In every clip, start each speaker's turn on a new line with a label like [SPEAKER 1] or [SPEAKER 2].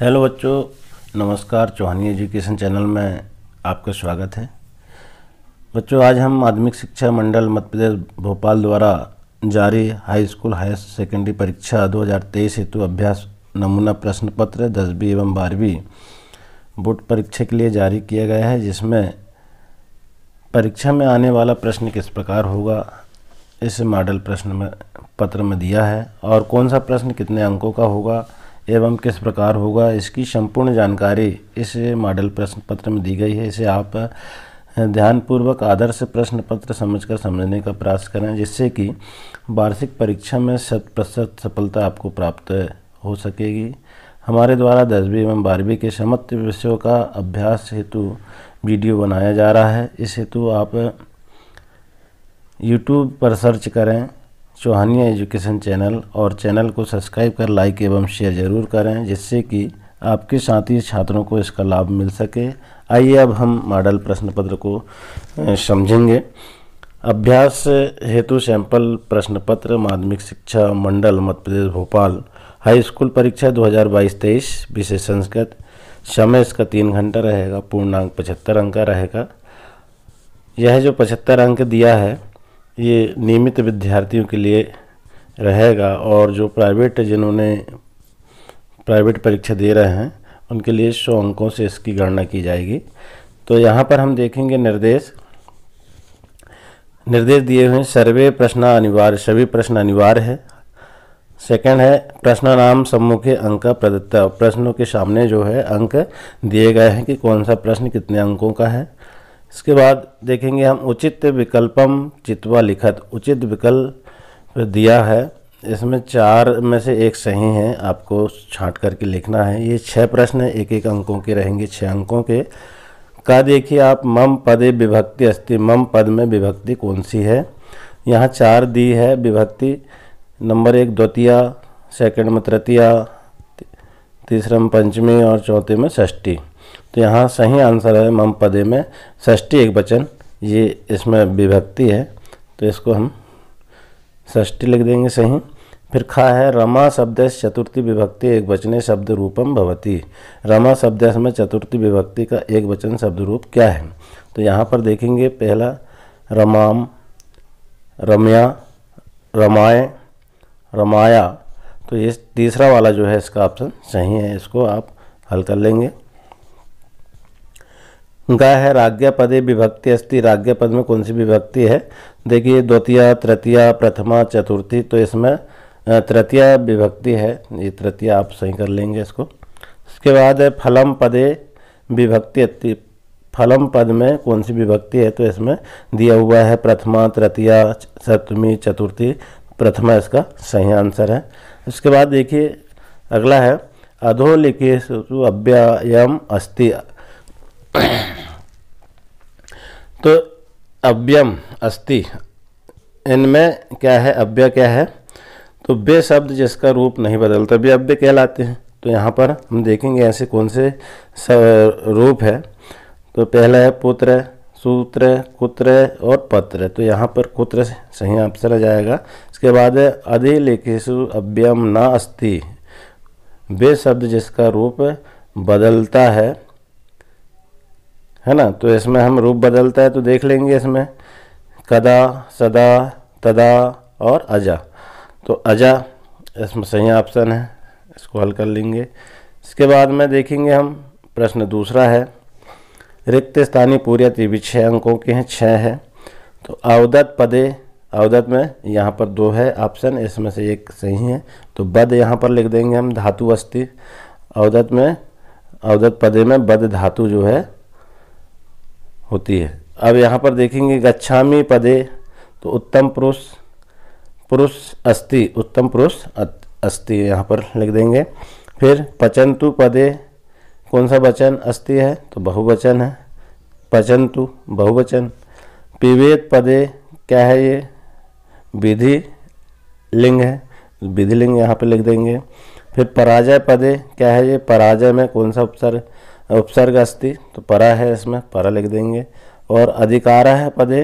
[SPEAKER 1] hello बच्चों नमस्कार चौहानी education channel में आपका स्वागत है बच्चों आज हम माध्यमिक शिक्षा मंडल मध्य प्रदेश भोपाल द्वारा जारी हाई स्कूल हायर सेकेंडरी परीक्षा 2023 हेतु अभ्यास नमूना प्रश्न पत्र दसवीं एवं बारहवीं बोर्ड परीक्षा के लिए जारी किया गया है जिसमें परीक्षा में आने वाला प्रश्न किस प्रकार होगा इस मॉडल प्रश्न में पत्र में दिया है और कौन सा प्रश्न कितने अंकों का होगा एवं किस प्रकार होगा इसकी संपूर्ण जानकारी इस मॉडल प्रश्न पत्र में दी गई है इसे आप ध्यानपूर्वक आदर्श प्रश्न पत्र समझकर समझने का प्रयास करें जिससे कि वार्षिक परीक्षा में शत प्रतिशत सफलता आपको प्राप्त हो सकेगी हमारे द्वारा दसवीं एवं बारहवीं के समस्त विषयों का अभ्यास हेतु वीडियो बनाया जा रहा है इस हेतु आप यूट्यूब पर सर्च करें चौहानिया एजुकेशन चैनल और चैनल को सब्सक्राइब कर लाइक एवं शेयर ज़रूर करें जिससे कि आपके साथ ही छात्रों को इसका लाभ मिल सके आइए अब हम मॉडल प्रश्न पत्र को समझेंगे अभ्यास हेतु सैंपल प्रश्न पत्र माध्यमिक शिक्षा मंडल मध्य प्रदेश भोपाल हाई स्कूल परीक्षा 2022-23 विषय संस्कृत समय इसका तीन घंटा रहेगा पूर्णांक पचहत्तर अंक का रहेगा यह जो पचहत्तर अंक दिया है ये नियमित विद्यार्थियों के लिए रहेगा और जो प्राइवेट जिन्होंने प्राइवेट परीक्षा दे रहे हैं उनके लिए सौ अंकों से इसकी गणना की जाएगी तो यहाँ पर हम देखेंगे निर्देश निर्देश दिए हुए सर्वे प्रश्न अनिवार्य सभी प्रश्न अनिवार्य है सेकंड है प्रश्न नाम समूह के अंक प्रदत्ता प्रश्नों के सामने जो है अंक दिए गए हैं कि कौन सा प्रश्न कितने अंकों का है इसके बाद देखेंगे हम उचित विकल्पम चित्वा लिखत उचित विकल्प दिया है इसमें चार में से एक सही है आपको छांट करके लिखना है ये छः प्रश्न एक एक अंकों के रहेंगे छः अंकों के का देखिए आप मम पदे विभक्ति अस्ति मम पद में विभक्ति कौन सी है यहाँ चार दी है विभक्ति नंबर एक द्वितीय सेकंड में तृतीया तीसरे में पंचमी और चौथे में षष्ठी तो यहाँ सही आंसर है मम पदे में षष्टी एक बचन ये इसमें विभक्ति है तो इसको हम षष्टी लिख देंगे सही फिर खा है रमा शब्द चतुर्थी विभक्ति एक वचने शब्द रूपम भवती रमा शब्द में चतुर्थी विभक्ति का एक बचन शब्द रूप क्या है तो यहाँ पर देखेंगे पहला रमाम रम्या रमाए रमाया तो ये तीसरा वाला जो है इसका ऑप्शन सही है इसको आप हल कर लेंगे गा है राज्ञा पदे विभक्ति अस्ति राग्य पद में कौन सी विभक्ति है देखिए द्वितीय तृतीय प्रथमा चतुर्थी तो इसमें तृतीय विभक्ति है ये तृतीय आप सही कर लेंगे इसको इसके बाद है फलम पदे विभक्ति अति फलम पद में कौन सी विभक्ति है तो इसमें दिया हुआ है प्रथमा तृतीय सप्तमी चतुर्थी प्रथमा इसका सही आंसर है इसके बाद देखिए अगला है अधोलिखित अव्ययम अस्थि तो अव्यम अस्ति इनमें क्या है अव्य क्या है तो बे शब्द जिसका रूप नहीं बदलता भी अव्य कहलाते हैं तो यहाँ पर हम देखेंगे ऐसे कौन से रूप है तो पहला है पुत्र सूत्र कुत्र और पत्र तो यहाँ पर कुत्र सही आंसर आ जाएगा इसके बाद है अधिलेखेशु अव्यम ना अस्ति बे शब्द जिसका रूप बदलता है है ना तो इसमें हम रूप बदलता है तो देख लेंगे इसमें कदा सदा तदा और अजा तो अजा इसमें सही ऑप्शन है इसको हल कर लेंगे इसके बाद में देखेंगे हम प्रश्न दूसरा है रिक्त स्थानीय पूर्यत ये भी छः अंकों के हैं छः है तो अवदत पदे अवदत में यहाँ पर दो है ऑप्शन इसमें से एक सही है तो बद यहाँ पर लिख देंगे हम धातु अस्थि अवदत में अवदत पदे में बद धातु जो है होती है अब यहाँ पर देखेंगे गच्छामी पदे तो उत्तम पुरुष पुरुष अस्ति उत्तम पुरुष अस्ति यहाँ पर लिख देंगे फिर पचंतु पदे कौन सा वचन अस्ति है तो बहुवचन है पचंतु बहुवचन पिवेत पदे क्या है ये विधि लिंग है विधि लिंग यहाँ पर लिख देंगे फिर पराजय पदे क्या है ये पराजय में कौन सा उपसर्ग उपसर्ग अस्ति तो परा है इसमें परा लिख देंगे और अधिकार है पदे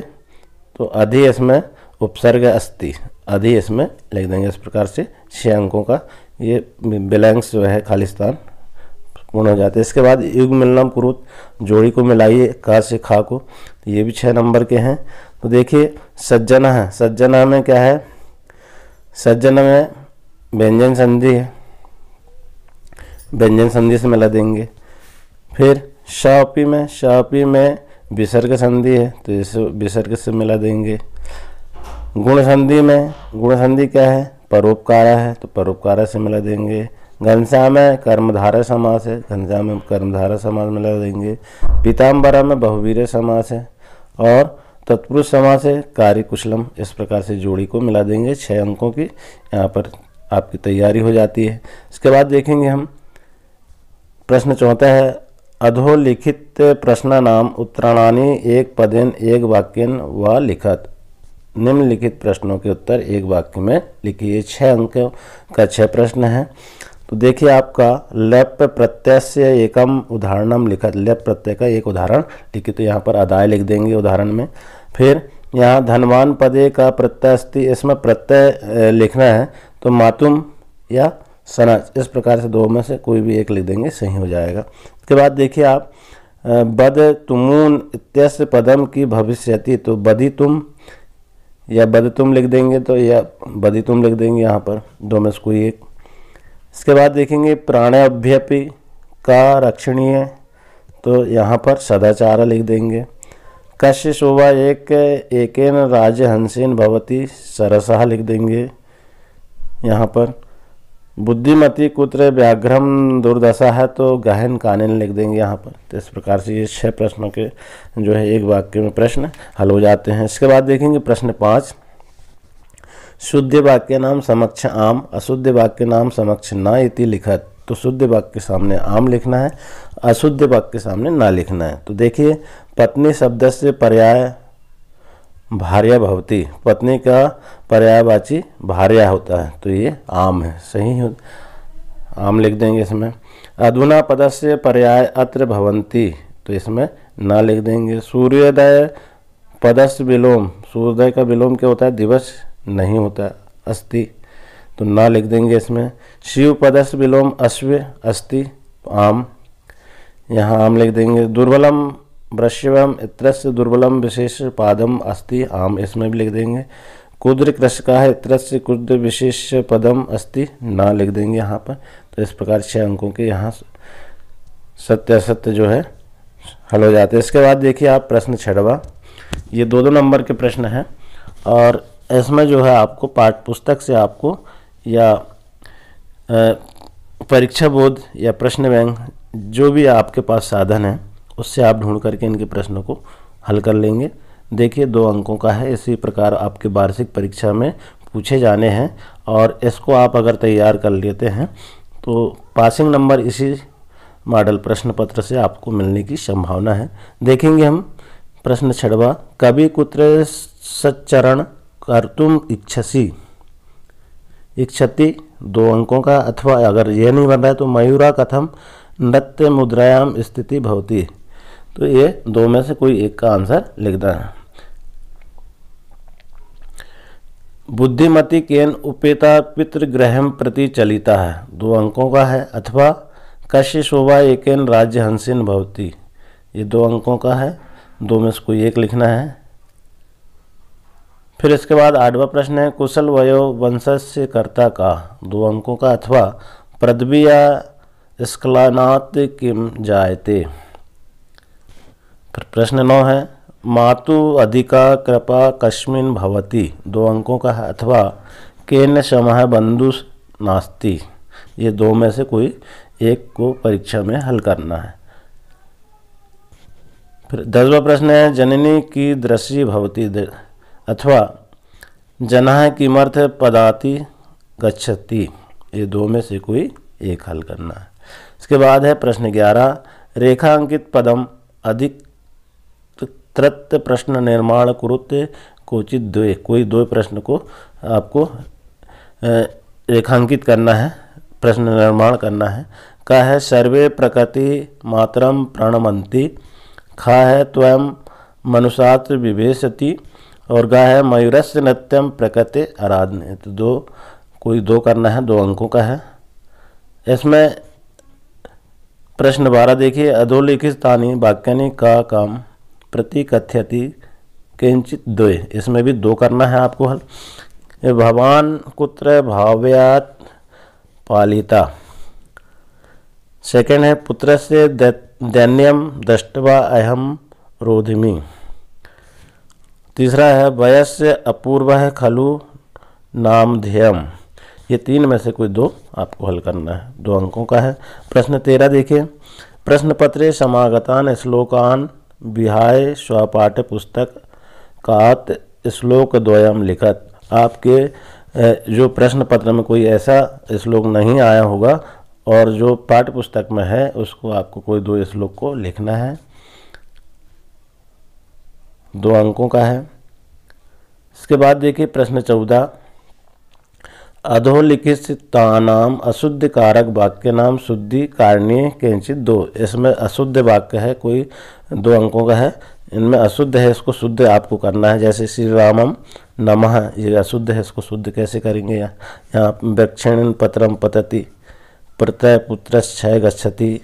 [SPEAKER 1] तो अधि इसमें उपसर्ग अस्ति अधि इसमें लिख देंगे इस प्रकार से छः अंकों का ये बिलेंस जो है खालिस्तान पूर्ण हो जाते हैं इसके बाद युग मिलना पुरुत जोड़ी को मिलाइए का से खा को तो ये भी छः नंबर के हैं तो देखिए सज्जना है सज्जना में क्या है सज्जना में व्यंजन संधि है व्यंजन संधि से मिला देंगे फिर शापी में शापी में विसर्ग संधि है तो इस विसर्ग से मिला देंगे गुण संधि में गुण संधि क्या है परोपकारा है तो परोपकारा से मिला देंगे घनश्या में कर्मधारा समास है घनश्या में कर्मधारा समास मिला देंगे पीताम्बरा में बहुवीर समास है और तत्पुरुष समास है कार्य कुशलम इस प्रकार से जोड़ी को मिला देंगे छः अंकों की यहाँ पर आपकी तैयारी हो जाती है इसके बाद देखेंगे हम प्रश्न चौथा है अधोलिखित प्रश्नानाम उत्तराणानि एक पदेन एक वाक्यन व लिखत निम्नलिखित प्रश्नों के उत्तर एक वाक्य में लिखिए छः अंक का छः प्रश्न है तो देखिए आपका लेप प्रत्यय से एकम उदाहरणम लिखत लेप प्रत्यय का एक उदाहरण लिखिए तो यहाँ पर आदाय लिख देंगे उदाहरण में फिर यहाँ धनवान पदे का प्रत्यय अस्थि इसमें प्रत्यय लिखना है तो मातुम या सनाज इस प्रकार से दो में से कोई भी एक लिख देंगे सही हो जाएगा उसके बाद देखिए आप बद तुमून इत्यस पदम की भविष्यति तो बदी तुम या बद तुम लिख देंगे तो या बदी तुम लिख देंगे यहाँ पर दो में से कोई एक इसके बाद देखेंगे प्राणाभ्यपि का रक्षणीय तो यहाँ पर सदाचार लिख देंगे कश्य शोभा एक एकेन राजहंसेन भवती सरसा लिख देंगे यहाँ पर बुद्धिमती कुत्र व्याघ्रम दुर्दशा है तो गहन कानन लिख देंगे यहाँ पर तो इस प्रकार से ये छह प्रश्नों के जो है एक वाक्य में प्रश्न हल हो जाते हैं इसके बाद देखेंगे प्रश्न पाँच शुद्ध वाक्य नाम समक्ष आम अशुद्ध वाक्य नाम समक्ष ना इति लिखत तो शुद्ध वाक्य के सामने आम लिखना है अशुद्ध वाक्य के सामने ना लिखना है तो देखिए पत्नी शब्द से पर्याय भार्या भवती पत्नी का पर्यायवाची भार्या होता है तो ये आम है सही है आम लिख देंगे इसमें अधुना पदस्य पर्याय अत्र भवंती तो इसमें ना लिख देंगे सूर्योदय पदस्य विलोम सूर्योदय का विलोम क्या होता है दिवस नहीं होता अस्ति तो ना लिख देंगे इसमें शिव पदस्य विलोम अश्व अस्ति आम यहाँ आम लिख देंगे दुर्बलम वृषभम इत्रस्य दुर्बलम विशेष पादम अस्ति आम इसमें भी लिख देंगे कुद्र कृषक का है इत्रस्य कुद्र विशेष पदम अस्ति ना लिख देंगे यहाँ पर तो इस प्रकार छः अंकों के यहाँ सत्य असत्य जो है हल हो जाते हैं इसके बाद देखिए आप प्रश्न छठवा ये दो दो नंबर के प्रश्न हैं और इसमें जो है आपको पाठ्य पुस्तक से आपको या परीक्षा बोध या प्रश्न बैंक जो भी आपके पास साधन है उससे आप ढूंढ करके इनके प्रश्नों को हल कर लेंगे देखिए दो अंकों का है इसी प्रकार आपके वार्षिक परीक्षा में पूछे जाने हैं और इसको आप अगर तैयार कर लेते हैं तो पासिंग नंबर इसी मॉडल प्रश्न पत्र से आपको मिलने की संभावना है देखेंगे हम प्रश्न छठवा कवि कुत्र सच्चरण तुम इच्छसी इच्छति दो अंकों का अथवा अगर यह नहीं बन रहा है तो मयूरा कथम नृत्य मुद्रायाम स्थिति भवती तो ये दो में से कोई एक का आंसर लिखना है बुद्धिमती केन उपेता पितृग्रह प्रति चलिता है दो अंकों का है अथवा कश्य शोभा एकेन राज्य हंसिन भवती ये दो अंकों का है दो में से कोई एक लिखना है फिर इसके बाद आठवां प्रश्न है कुशल वयो वंशस्य कर्ता का दो अंकों का अथवा पृथ्वी या स्कलानात किम जायते फिर प्रश्न नौ है मातु अधिका कृपा कस्मिन भवती दो अंकों का है अथवा केन समय बंधु नास्ती ये दो में से कोई एक को परीक्षा में हल करना है फिर दसवा प्रश्न है जननी की दृश्य भवती अथवा जनह किमर्थ पदाति गच्छति ये दो में से कोई एक हल करना है इसके बाद है प्रश्न ग्यारह रेखांकित पदम अधिक तृत्य प्रश्न निर्माण कुरुत कोचित द्वे कोई दो प्रश्न को आपको रेखांकित करना है प्रश्न निर्माण करना है का है सर्वे प्रकृति मातरम प्रणमंती खा है त्वम मनुषात्र विभेशति और गा है मयूरस्य नृत्यम प्रकृति आराधन तो दो कोई दो करना है दो अंकों का है इसमें प्रश्न बारह देखिए अधोलिखित स्थानीय वाक्यानि का काम प्रति कथ्यति किंचित द्वे इसमें भी दो करना है आपको हल भवान कुत्र भाव्यात पालिता सेकेंड है पुत्र से दैन्यम दृष्टवा अहम रोधिमी तीसरा है से अपूर्व है खलु नामध्यम ये तीन में से कोई दो आपको हल करना है दो अंकों का है प्रश्न तेरह देखिए प्रश्न पत्रे समागतान श्लोकान विहाय स्वपाठ्य पुस्तक कात श्लोक द्वयम लिखत आपके जो प्रश्न पत्र में कोई ऐसा श्लोक नहीं आया होगा और जो पाठ्य पुस्तक में है उसको आपको कोई दो श्लोक को लिखना है दो अंकों का है इसके बाद देखिए प्रश्न चौदह अधोलिखितानाम अशुद्ध कारक वाक्य नाम शुद्धि कारणीय किंचित दो इसमें अशुद्ध वाक्य है कोई दो अंकों का है इनमें अशुद्ध है इसको शुद्ध आपको करना है जैसे श्री रामम नमः ये अशुद्ध है इसको शुद्ध कैसे करेंगे यहाँ यहाँ दक्षिण पत्रम पतति प्रत्यय क्षय गच्छति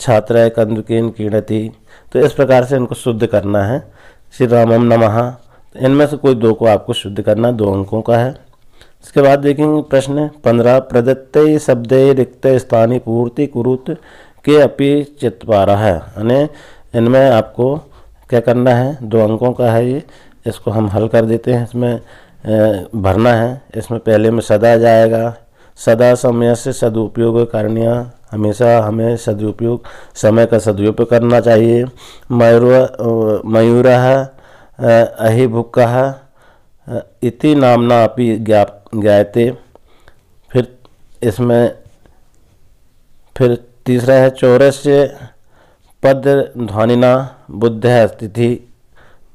[SPEAKER 1] छात्राय कंदुकीन कीणति तो इस प्रकार से इनको शुद्ध करना है श्री रामम नमः इनमें से कोई दो को आपको शुद्ध करना दो अंकों का है इसके बाद देखेंगे प्रश्न पंद्रह प्रदत्त शब्द रिक्त स्थानीय पूर्ति कुरुत के अपि चित्पारा है यानी इनमें आपको क्या करना है दो अंकों का है ये इसको हम हल कर देते हैं इसमें भरना है इसमें पहले में सदा जाएगा सदा समय से सदुपयोग करनिया हमेशा हमें सदुपयोग समय का सदुपयोग करना चाहिए मयूर मयूर है अहिभुक्का इति नामना अपनी ज्ञाप गायते फिर इसमें फिर तीसरा है चौरस्य पद ध्वनिना बुद्ध अस्तिथि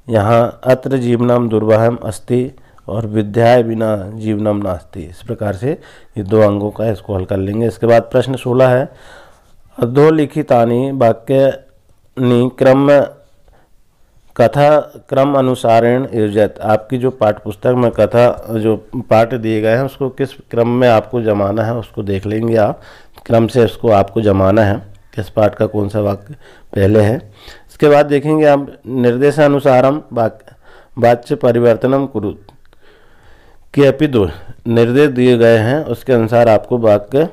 [SPEAKER 1] यहाँ अत्र जीवनम दुर्वाहम अस्ति और विद्याय बिना जीवनम नास्ति इस प्रकार से ये दो अंगों का इसको हल कर लेंगे इसके बाद प्रश्न सोलह है अधोलिखितानी वाक्य क्रम कथा क्रम अनुसारेण योजत आपकी जो पाठ्यपुस्तक पुस्तक में कथा जो पाठ दिए गए हैं उसको किस क्रम में आपको जमाना है उसको देख लेंगे आप क्रम से उसको आपको जमाना है किस पाठ का कौन सा वाक्य पहले है इसके बाद देखेंगे आप निर्देशानुसारम वाच्य परिवर्तनम कुरु के अपितु दो निर्देश दिए गए हैं उसके अनुसार आपको वाक्य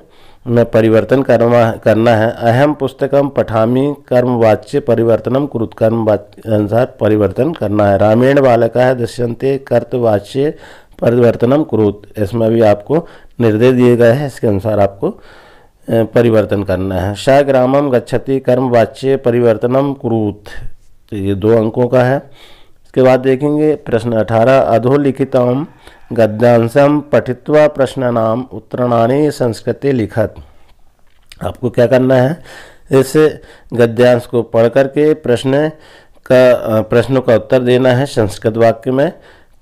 [SPEAKER 1] में परिवर्तन करना करना है अहम पुस्तकम पठामी कर्मवाच्य परिवर्तनम कृतकर्म अनुसार परिवर्तन करना है रामायण बालक है दृश्यंते कर्तवाच्य परिवर्तनम क्रोध इसमें भी आपको निर्देश दिए गए हैं इसके अनुसार आपको परिवर्तन करना है ग्रामम गच्छति कर्मवाच्य परिवर्तनम क्रूत तो ये दो अंकों का है उसके बाद देखेंगे प्रश्न अठारह अधोलिखित गद्यांशम पठित्वा नाम उत्तरणानी संस्कृति लिखत आपको क्या करना है इस गद्यांश को पढ़ करके प्रश्न का प्रश्नों का उत्तर देना है संस्कृत वाक्य में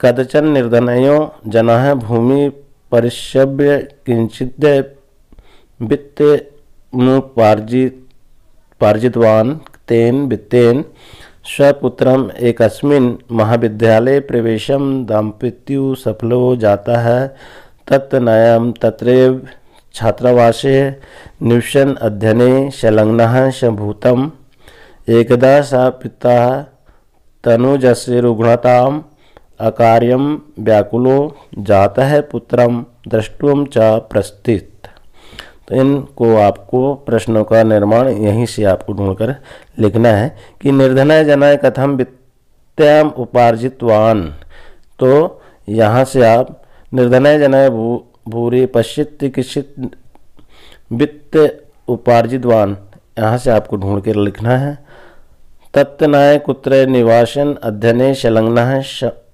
[SPEAKER 1] कदचन निर्धनयों जना भूमि परिशव्य किंचित वित्त पार्जित पार्जितवान तेन वित्तेन स्वपुत्र एक महाविद्यालय प्रवेश दाम्पत्यु सफलो जाता है तत्म तत्रैव छात्रावास निवसन अध्ययन संलग्न सभूत एकदा सा पिता तनुजस्य रुग्णताम् अकार्यं व्याकुलो है पुत्र द्रष्टुं च प्रस्थित तो इनको आपको प्रश्नों का निर्माण यहीं से आपको ढूंढकर लिखना है कि निर्धनय जनाय कथम वित्तम उपार्जितवान तो यहाँ से आप निर्धनय जनाय भू भूरी पश्चित किसित वित्त उपार्जितवान यहाँ से आपको ढूंढ कर लिखना है तत्नाय कुत्र निवासन अध्ययन संलग्न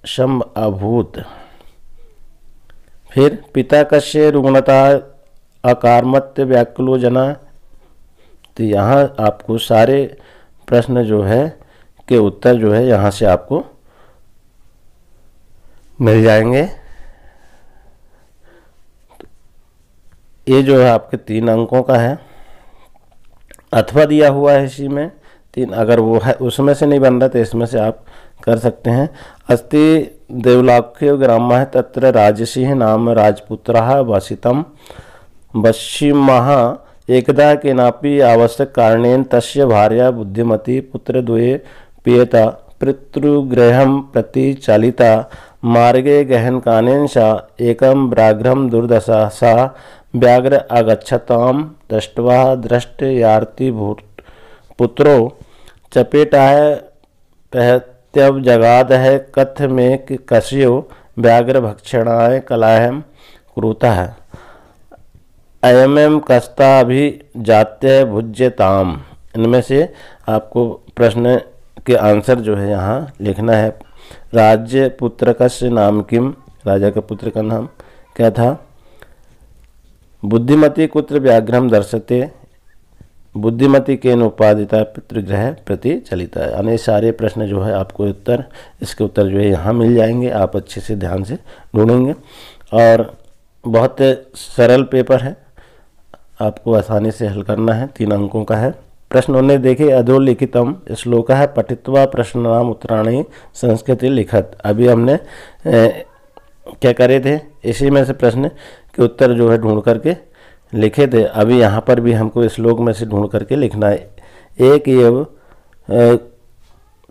[SPEAKER 1] शम अभूत फिर पिता कश्य रुग्णता अकारमत्य व्याकुलोजना तो यहाँ आपको सारे प्रश्न जो है के उत्तर जो है यहाँ से आपको मिल जाएंगे ये जो है आपके तीन अंकों का है अथवा दिया हुआ है इसी में तीन अगर वो है उसमें से नहीं बन रहा तो इसमें से आप कर सकते हैं अस्ति देवलाख्य ग्राम तत्र राजसिंह नाम राजपुत्र वसितम वश्यमः एकदा केनापि आवश्यककारणेन तस्य भार्या बुद्धिमती पुत्र पुत्रद्वये पियता पितृगृहं प्रति चालिता मार्गे गहन कानेन सा एकं व्याघ्रं दुर्दशा सा व्याघ्र आगच्छतां दष्ट्वा भूत पुत्रो चपेटा है पहत्यव जगाद है कथ में कश्यो व्याघ्र भक्षणाय कलाहम क्रूता है एम कस्ता भी जाते भुज्यताम इनमें से आपको प्रश्न के आंसर जो है यहाँ लिखना है राज्य पुत्र कश्य नाम किम राजा का पुत्र का नाम क्या था बुद्धिमती कुत्र व्याघ्रम दर्शते बुद्धिमती के अनुपादिता पितृग्रह प्रति चलिता है यानी सारे प्रश्न जो है आपको उत्तर इसके उत्तर जो है यहाँ मिल जाएंगे आप अच्छे से ध्यान से ढूंढेंगे और बहुत सरल पेपर है आपको आसानी से हल करना है तीन अंकों का है प्रश्न उन्हें देखे अधोलिखितम श्लोक है पठित्वा प्रश्न नाम उत्तराणी संस्कृति लिखत अभी हमने ए, क्या करे थे इसी में से प्रश्न के उत्तर जो है ढूंढ करके लिखे थे अभी यहाँ पर भी हमको श्लोक में से ढूंढ करके लिखना है एक एव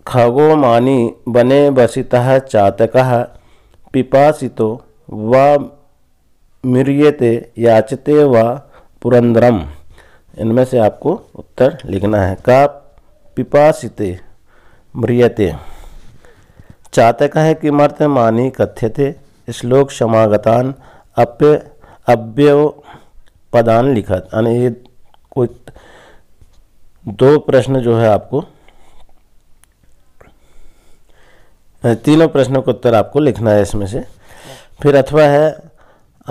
[SPEAKER 1] खगो मानी बने बसिता चातक पिपासितो व मिर्यते याचते व पुरंदरम इनमें से आपको उत्तर लिखना है का पिपासिते मृियते चातक है कि मानी कथ्यते श्लोक समागतान अप्य अव्यव पदान लिखत यानी ये कोई दो प्रश्न जो है आपको तीनों प्रश्नों का उत्तर आपको लिखना है इसमें से फिर अथवा है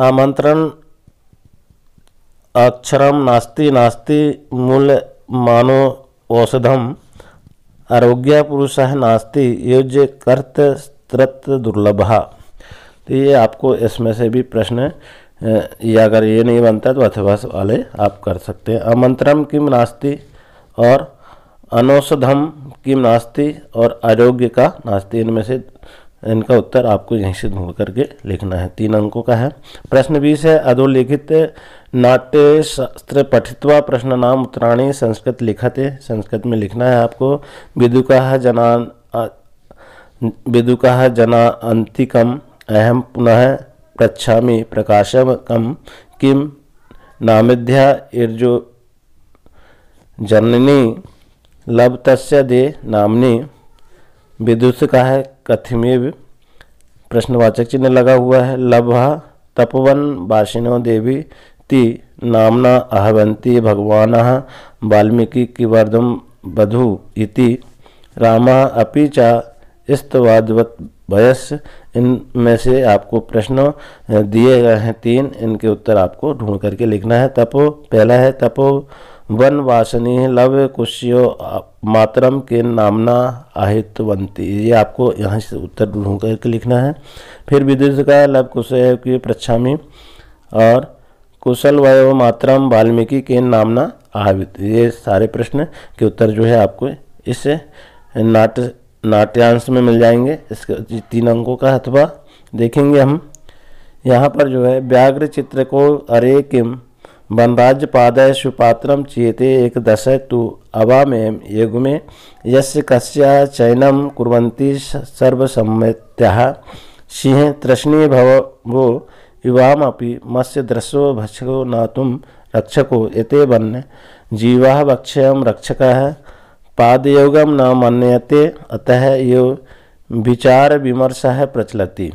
[SPEAKER 1] आमंत्रण अक्षरम नास्ति नास्ति मूल मानो औषधम आरोग्य पुरुष नास्ति युज कर्त स्त्रत दुर्लभ तो ये आपको इसमें से भी प्रश्न या अगर ये नहीं बनता तो अथवास वाले आप कर सकते हैं अमंत्रम किम नास्ति और अनौषधम किम नास्ति और आरोग्य का नास्ति इनमें से इनका उत्तर आपको यहीं से ढूंढ करके लिखना है तीन अंकों का है प्रश्न बीस है अधोलिखित नाट्य शास्त्र पठित्वा प्रश्न नाम उत्तराणी संस्कृत लिखते संस्कृत में लिखना है आपको विदुका जनान विदुका जना अंतिकम अहम पुनः प्रच्छा प्रकाशकम किम नामिध्या इर्जो जननी लब तस्य दे नामनी विदुष का है कथमेव प्रश्नवाचक चिन्ह लगा हुआ है लभा तपवन वाषिनो देवी ती नामना अहवंती भगवान वाल्मीकि किवर्धम वधु इति रामा अपि च स्तवादवत इन इनमें से आपको प्रश्न दिए गए हैं तीन इनके उत्तर आपको ढूंढ करके लिखना है तपो पहला है तपो वन वासनी लव कुश्यो मातरम के नामना आहितवंती ये आपको यहाँ से उत्तर ढूंढ करके लिखना है फिर विदुष का लव कुश की प्रच्छामी और कुशल वय मातरम वाल्मीकि के नामना आहित ये सारे प्रश्न के उत्तर जो है आपको इस नाट्य नाट्यांश में मिल जाएंगे इसके तीन अंकों का अथवा देखेंगे हम यहाँ पर जो है व्याघ्र चित्र को अरे किम वनराज्य वनराजपादय सुपात्रम एक दश तो अवामें यगुमे यस्य कस्या चयनं कुर्वन्ति सर्वसम्मत्याः सिंह तृष्णी भवो वो युवामपि दृशो भक्षको नातुम रक्षको एते वन्य जीवा वक्षयम रक्षक पादयोगम न मनते अतः यो विचार विमर्श प्रचलति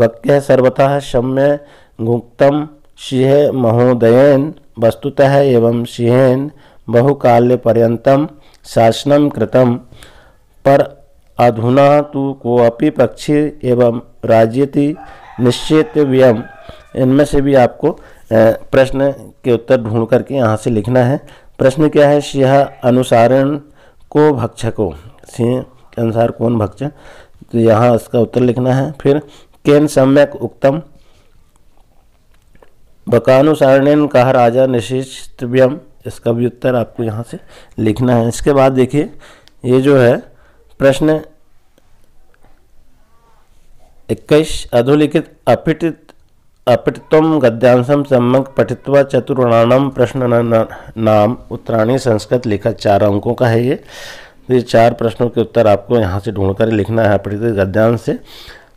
[SPEAKER 1] वक्य सर्वतः सम्य गुक्तम सिंह महोदयन वस्तुतः एवं सिंहन बहुकाल पर्यतम शासन कृतम पर अधुना तो कोपी पक्षी एवं राज्यति व्यय इनमें से भी आपको प्रश्न के उत्तर ढूंढ करके यहाँ से लिखना है प्रश्न क्या है सिंह अनुसारण को भक्षको सिंह के अनुसार कौन भक्ष तो यहाँ इसका उत्तर लिखना है फिर केन सम्यक उक्तम बकानुसारणेन कहा राजा निशिष्टव्यम इसका भी उत्तर आपको यहाँ से लिखना है इसके बाद देखिए ये जो है प्रश्न इक्कीस अधोलिखित अपिटित अपठितम गद्यांशम सम्यक पठित्वा चतुर्णाम प्रश्न नाम उत्तराणी संस्कृत लिखा चार अंकों का है ये तो ये चार प्रश्नों के उत्तर आपको यहाँ से ढूंढ कर लिखना है अपठित गद्यांश से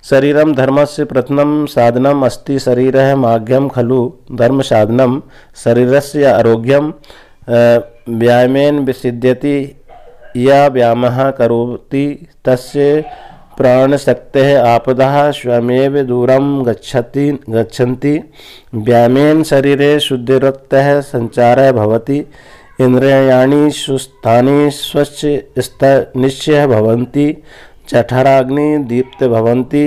[SPEAKER 1] शरीरम धर्म से प्रथम साधनम अस्ति शरीर माघ्यम खलु धर्म साधनम शरीर से आरोग्यम व्यायामेन सिद्ध्यति या व्याम करोति तस्य प्राण शक्ते आपदा स्वयमेव दूरम गच्छति गच्छन्ति व्यायामेन शरीरे शुद्धिरक्तः संचार भवति इंद्रियाणी सुस्थानी स्वच्छ स्त निश्चय भवन्ति चठराग्नि दीप्त भवंती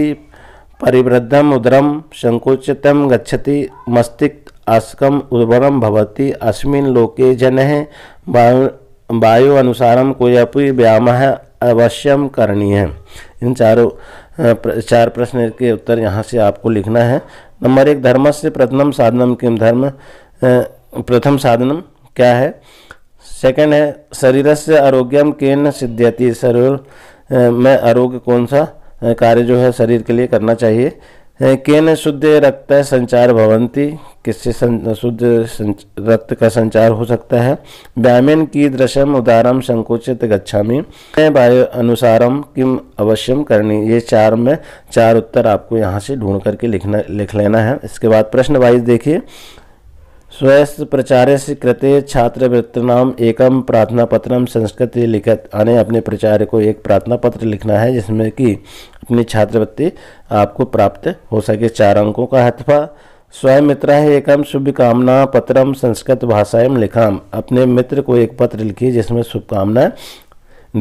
[SPEAKER 1] परिवृद्धम उदरम संकुचितम गच्छति मस्तिक अस्कम उर्वरम भवती अस्मिन लोके जनः वायु अनुसारम कोई अपि व्यायाम अवश्यम है इन चारों चार प्रश्न के उत्तर यहाँ से आपको लिखना है नंबर एक धर्म से प्रथम साधनम किम धर्म प्रथम साधनम क्या है सेकंड है शरीर से आरोग्यम केन सिद्ध्यति शरीर में आरोग्य कौन सा कार्य जो है शरीर के लिए करना चाहिए केन शुद्ध रक्त संचार भवंती किससे शुद्ध रक्त का संचार हो सकता है व्यायामेन की दृश्यम उदारम संकुचित गच्छामी वायु अनुसारम किम अवश्यम करनी ये चार में चार उत्तर आपको यहाँ से ढूंढ करके लिखना लिख लेना है इसके बाद प्रश्न वाइज देखिए से प्रचार्य कृते छात्रवृत्तनाम एकम प्रार्थना पत्रम संस्कृत लिखित आने अपने प्रचार्य को एक प्रार्थना पत्र लिखना है जिसमें कि अपनी छात्रवृत्ति आपको प्राप्त हो सके चार अंकों का हथफा स्वयं मित्र है एकम शुभकामना पत्रम संस्कृत भाषाएं लिखाम अपने मित्र को एक पत्र लिखिए जिसमें शुभकामनाएँ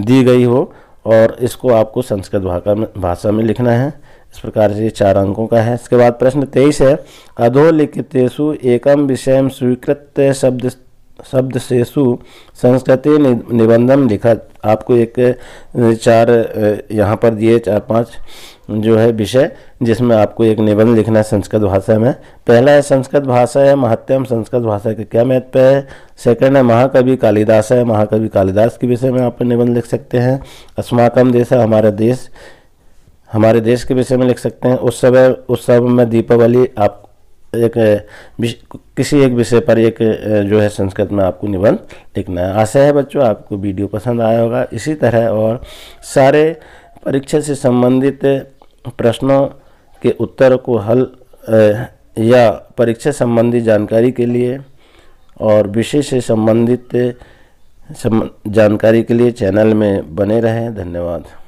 [SPEAKER 1] दी गई हो और इसको आपको संस्कृत भाषा में लिखना है इस प्रकार से ये चार अंकों का है इसके बाद प्रश्न तेईस है अधोलिखितेशु एकम विषय स्वीकृत शब्द शब्द सेसु संस्कृति निबंधन लिखा आपको एक चार यहाँ पर दिए चार पांच जो है विषय जिसमें आपको एक निबंध लिखना है संस्कृत भाषा में पहला है संस्कृत भाषा है महत्तम संस्कृत भाषा के क्या महत्व है सेकंड है महाकवि कालिदास है महाकवि कालिदास के विषय में आप निबंध लिख सकते हैं अस्माकम देश है हमारा देश हमारे देश के विषय में लिख सकते हैं उस समय उस समय में दीपावली आप एक किसी एक विषय पर एक जो है संस्कृत में आपको निबंध लिखना है आशा है बच्चों आपको वीडियो पसंद आया होगा इसी तरह और सारे परीक्षा से संबंधित प्रश्नों के उत्तर को हल या परीक्षा संबंधी जानकारी के लिए और विषय से संबंधित जानकारी के लिए चैनल में बने रहें धन्यवाद